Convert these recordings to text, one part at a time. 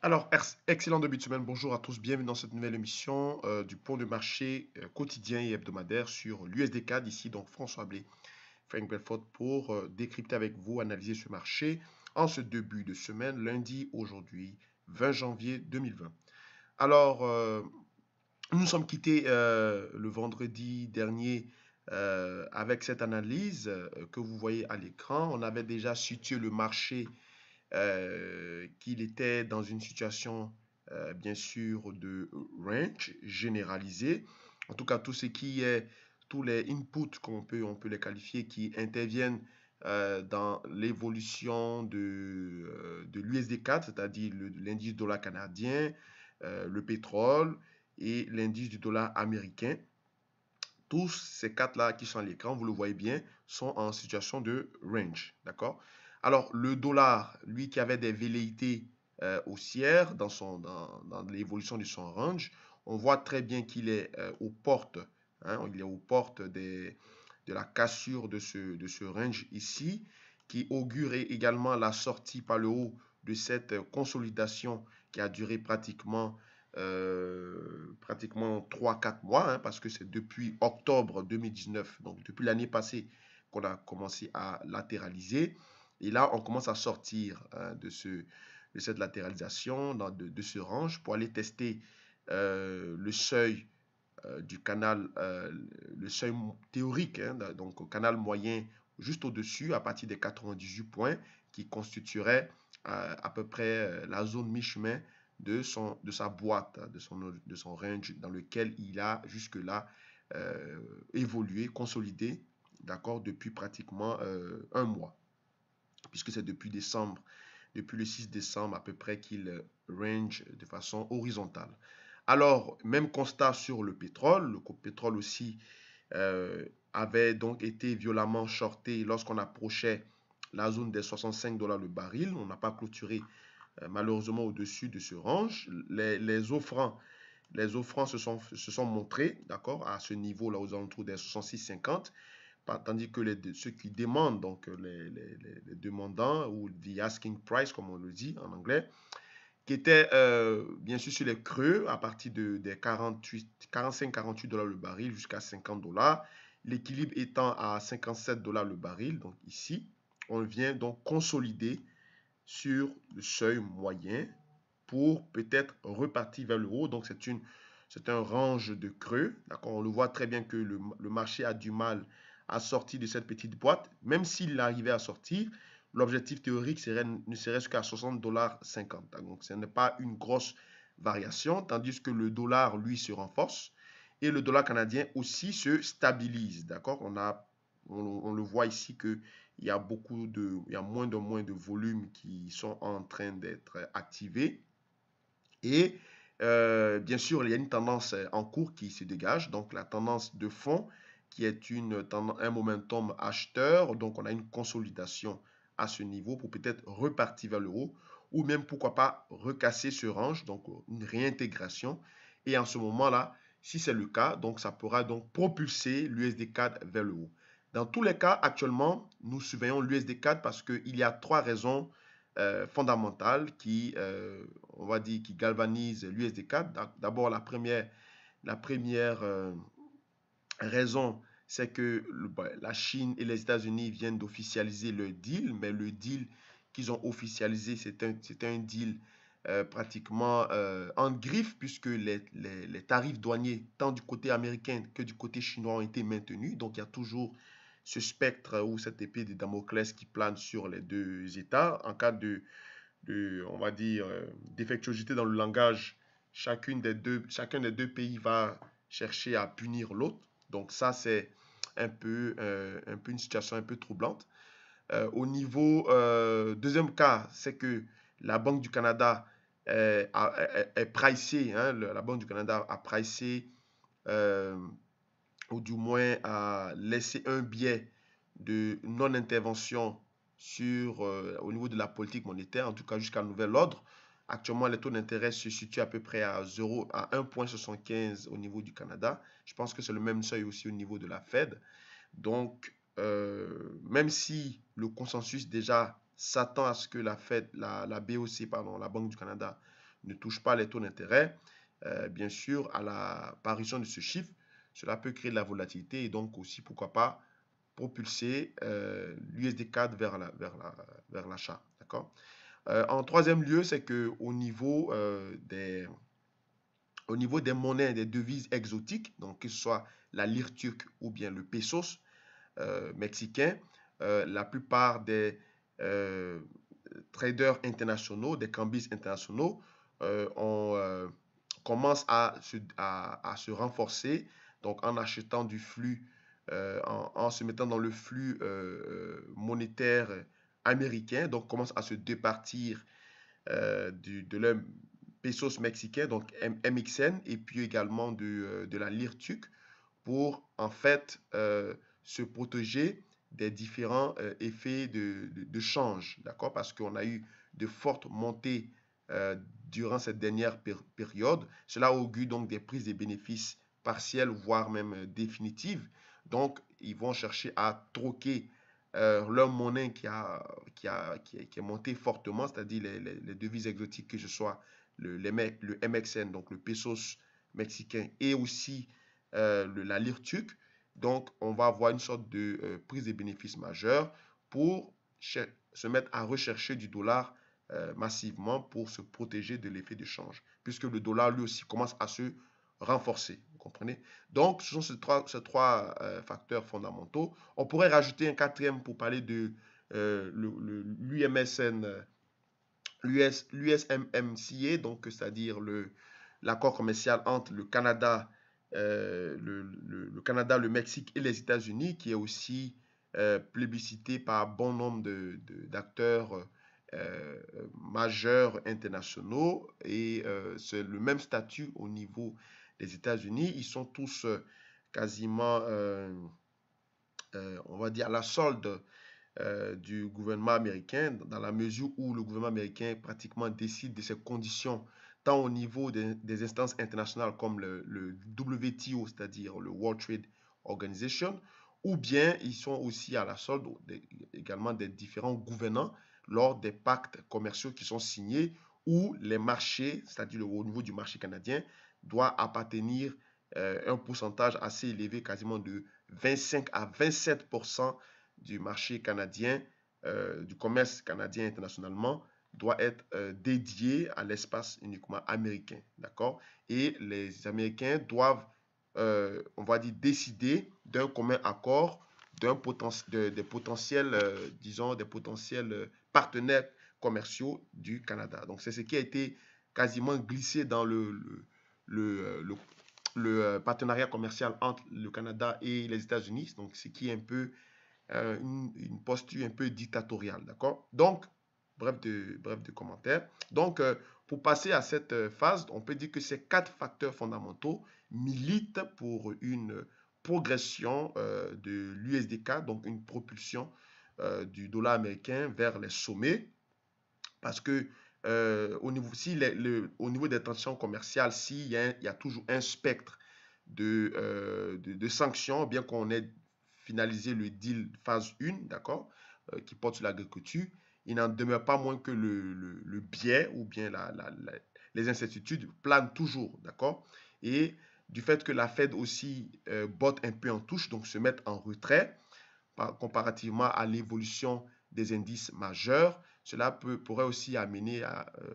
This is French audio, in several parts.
Alors, excellent début de semaine. Bonjour à tous. Bienvenue dans cette nouvelle émission euh, du pont de marché euh, quotidien et hebdomadaire sur l'USDK. D'ici, donc, François Blé, Frank Belfort pour euh, décrypter avec vous, analyser ce marché en ce début de semaine, lundi, aujourd'hui, 20 janvier 2020. Alors, nous sommes quittés le vendredi dernier avec cette analyse que vous voyez à l'écran. On avait déjà situé le marché euh, qu'il était dans une situation, euh, bien sûr, de range généralisé. En tout cas, tout ce qui est, tous les inputs qu'on peut, on peut les qualifier, qui interviennent euh, dans l'évolution de, de l'USD4, c'est-à-dire l'indice dollar canadien, le pétrole et l'indice du dollar américain. Tous ces quatre-là qui sont à l'écran, vous le voyez bien, sont en situation de range, d'accord alors, le dollar, lui qui avait des velléités euh, haussières dans, l'évolution de son range, on voit très bien qu'il est euh, aux portes, hein, aux portes de la cassure de ce, range ici, qui augurait également la sortie par le haut de cette consolidation qui a duré pratiquement, euh, pratiquement 3-4 mois, hein, parce que c'est depuis octobre 2019, donc depuis l'année passée qu'on a commencé à latéraliser. Et là, on commence à sortir hein, de, ce, cette latéralisation, de, ce range, pour aller tester euh, le seuil euh, du canal, euh, le seuil théorique, hein, donc canal moyen juste au-dessus, à partir des 98 points, qui constituerait à peu près la zone mi-chemin de, de sa boîte, hein, de son, de son range dans lequel il a jusque-là évolué, consolidé, d'accord, depuis pratiquement un mois puisque c'est depuis décembre, depuis le 6 décembre à peu près qu'il euh, range de façon horizontale. Alors, même constat sur le pétrole, le pétrole aussi euh, avait donc été violemment shorté lorsqu'on approchait la zone des 65 dollars le baril. On n'a pas clôturé euh, malheureusement au-dessus de ce range. Les, les offrants, les se sont, se sont montrés, d'accord, à ce niveau là aux alentours des 66,50 tandis que les, ceux qui demandent, donc euh, les, demandants ou the asking price, comme on le dit en anglais, qui étaient euh, bien sûr sur les creux à partir de, des 45-48 dollars le baril jusqu'à 50 dollars, l'équilibre étant à 57 dollars le baril. Donc ici, on vient donc consolider sur le seuil moyen pour peut-être repartir vers le haut. Donc c'est une c'est un range de creux. D'accord, on le voit très bien que le, le marché a du mal à de cette petite boîte, même s'il arrivait à sortir, l'objectif théorique serait, ne serait-ce qu'à 60 dollars 50 ah, Donc, ce n'est pas une grosse variation, tandis que le dollar, lui, se renforce et le dollar canadien aussi se stabilise. D'accord on, a, on, le voit ici qu'il y a beaucoup de, il y a moins de moins de volumes qui sont en train d'être activés. Et euh, bien sûr, il y a une tendance euh, en cours qui se dégage, donc la tendance de fond qui est une, un momentum acheteur. Donc, on a une consolidation à ce niveau pour peut-être repartir vers le haut ou même pourquoi pas recasser ce range, donc euh, une réintégration. Et en ce moment-là, si c'est le cas, donc ça pourra donc propulser l'USD 4 vers le haut. Dans tous les cas, actuellement, nous surveillons l'USD 4 parce qu'il y a trois raisons euh, fondamentales qui, euh, on va dire, qui galvanisent l'USD 4. D'abord, la première, la première Raison, c'est que bah, la Chine et les États-Unis viennent d'officialiser le deal, mais le deal qu'ils ont officialisé, c'est un, un, deal euh, pratiquement euh, en griffe, puisque les, les, tarifs douaniers, tant du côté américain que du côté chinois, ont été maintenus. Donc il y a toujours ce spectre ou cette épée de Damoclès qui plane sur les deux États. En cas de, de on va dire, euh, défectuosité dans le langage, chacune des deux, chacun des deux pays va chercher à punir l'autre. Donc ça, c'est euh, un, peu, une situation un peu troublante. Euh, au niveau euh, deuxième cas, c'est que la Banque du Canada est, pricée, hein, la Banque du Canada a pricé, ou du moins a laissé un biais de non-intervention sur, au niveau de la politique monétaire, en tout cas jusqu'à nouvel ordre. Actuellement, les taux d'intérêt se situent à peu près à 1,75 au niveau du Canada. Je pense que c'est le même seuil aussi au niveau de la Fed. Donc, euh, même si le consensus déjà s'attend à ce que la Fed, la, BOC, pardon, la Banque du Canada, ne touche pas les taux d'intérêt, euh, bien sûr, à la parution de ce chiffre, cela peut créer de la volatilité et donc aussi, pourquoi pas, propulser euh, l'USD 4 vers l'achat. D'accord euh, en troisième lieu, c'est que niveau, euh, des, niveau des monnaies, des devises exotiques, donc que ce soit la lire turque ou bien le pesos euh, mexicain, la plupart des traders internationaux, des cambistes internationaux, commencent commence à se, renforcer, donc en achetant du flux, en, se mettant dans le flux monétaire américain, donc commence à se départir euh, de la pesos mexicain, donc MXN, et puis également de, euh, la lire pour en fait euh, se protéger des différents effets de, change, d'accord Parce qu'on a eu de fortes montées durant cette dernière période. Cela augure donc des prises de bénéfices partielles, voire même définitives. Donc, ils vont chercher à troquer leur monnaie qui, a, qui, est fortement, c'est-à-dire les, devises exotiques, que ce soit le, le MXN, donc le pesos mexicain, et aussi euh, la lire turque. Donc, on va avoir une sorte de euh, prise de bénéfices majeure pour se mettre à rechercher du dollar euh, massivement pour se protéger de l'effet de change, puisque le dollar lui aussi commence à se renforcer. Donc, ce sont ces trois, euh, facteurs fondamentaux. On pourrait rajouter un quatrième pour parler de euh, l'UMSN, l'USMMCA, euh, donc c'est-à-dire l'accord commercial entre le Canada, le, Canada, le Mexique et les États-Unis, qui est aussi plébiscité par bon nombre d'acteurs. majeurs internationaux et c'est le même statut au niveau les États-Unis. Ils sont tous euh, quasiment, euh, euh, on va dire, à la solde du gouvernement américain, dans la mesure où le gouvernement américain pratiquement décide de ses conditions, tant au niveau des, instances internationales comme le, WTO, c'est-à-dire le World Trade Organization, ou bien ils sont aussi à la solde également des différents gouvernants lors des pactes commerciaux qui sont signés ou les marchés, c'est-à-dire au niveau du marché canadien, doit appartenir euh, un pourcentage assez élevé, quasiment de 25 à 27 du marché canadien, euh, du commerce canadien internationalement, doit être euh, dédié à l'espace uniquement américain. D'accord Et les Américains doivent, on va dire, décider d'un commun accord, d'un potentiel, de, des potentiels, disons, des potentiels partenaires commerciaux du Canada. Donc, c'est ce qui a été quasiment glissé dans le euh, le, le, euh, partenariat commercial entre le Canada et les États-Unis, donc ce qui est un peu euh, une, posture un peu dictatoriale, d'accord Donc, bref de, bref de commentaires. Donc, pour passer à cette phase, on peut dire que ces quatre facteurs fondamentaux militent pour une progression de l'USDK, donc une propulsion du dollar américain vers les sommets, parce que euh, au, niveau, si le, au niveau des tensions commerciales, s'il y, y, a toujours un spectre euh, de, sanctions, bien qu'on ait finalisé le deal phase 1, d'accord, euh, qui porte sur l'agriculture, il n'en demeure pas moins que le, biais ou bien les incertitudes planent toujours, d'accord Et du fait que la Fed aussi botte un peu en touche, donc se mettre en retrait par, comparativement à l'évolution des indices majeurs, cela pourrait aussi amener à euh,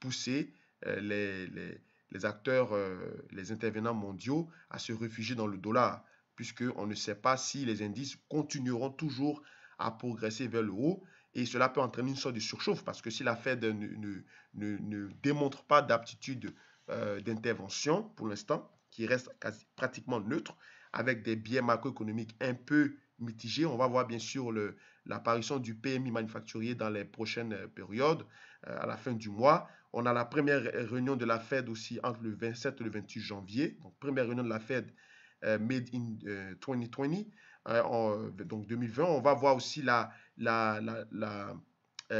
pousser euh, les, acteurs, euh, les intervenants mondiaux à se réfugier dans le dollar, puisqu'on ne sait pas si les indices continueront toujours à progresser vers le haut. Et cela peut entraîner une sorte de surchauffe, parce que si la Fed ne, ne, démontre pas d'aptitude d'intervention pour l'instant, qui reste pratiquement neutre, avec des biais macroéconomiques un peu mitigés. On va voir bien sûr le, l'apparition du PMI manufacturier dans les prochaines euh, périodes, euh, à la fin du mois. On a la première euh, réunion de la Fed aussi entre le 27 et le 28 janvier. Donc, première réunion de la Fed made in 2020, donc 2020. On va voir aussi la, la, la,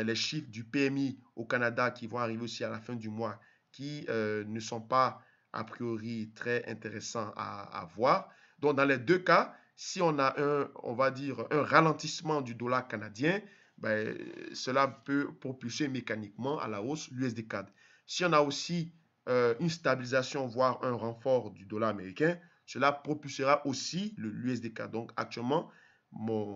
les chiffres du PMI au Canada qui vont arriver aussi à la fin du mois, qui ne sont pas a priori très intéressants à, à voir. Donc, dans les deux cas, si on a un, on va dire, un ralentissement du dollar canadien, ben, cela peut propulser mécaniquement à la hausse l'USD CAD. Si on a aussi euh, une stabilisation, voire un renfort du dollar américain, cela propulsera aussi l'USD CAD. Donc actuellement,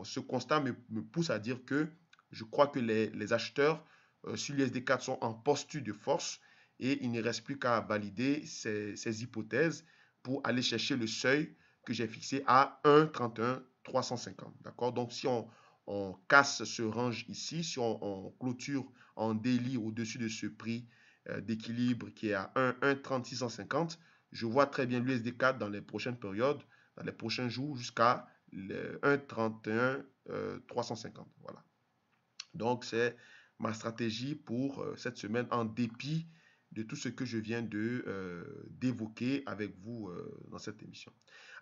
ce constat me, pousse à dire que je crois que les, acheteurs euh, sur l'USD CAD sont en posture de force et il ne reste plus qu'à valider ces, hypothèses pour aller chercher le seuil que j'ai fixé à 1,31 350. D'accord Donc, si on, casse ce range ici, si on, clôture en délit au-dessus de ce prix euh, d'équilibre qui est à 650 je vois très bien l'USD4 dans les prochaines périodes, dans les prochains jours, jusqu'à 1,31 350. Euh, voilà. Donc, c'est ma stratégie pour euh, cette semaine en dépit de tout ce que je viens de d'évoquer avec vous dans cette émission.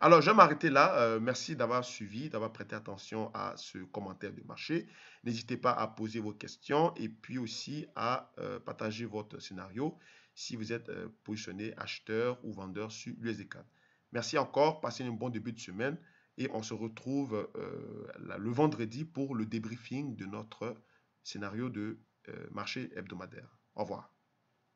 Alors, je vais m'arrêter là. Euh, merci d'avoir suivi, d'avoir prêté attention à ce commentaire de marché. N'hésitez pas à poser vos questions et puis aussi à euh, partager votre scénario si vous êtes euh, positionné acheteur ou vendeur sur lusd 4 Merci encore. Passez un bon début de semaine et on se retrouve le vendredi pour le débriefing de notre scénario de marché hebdomadaire. Au revoir.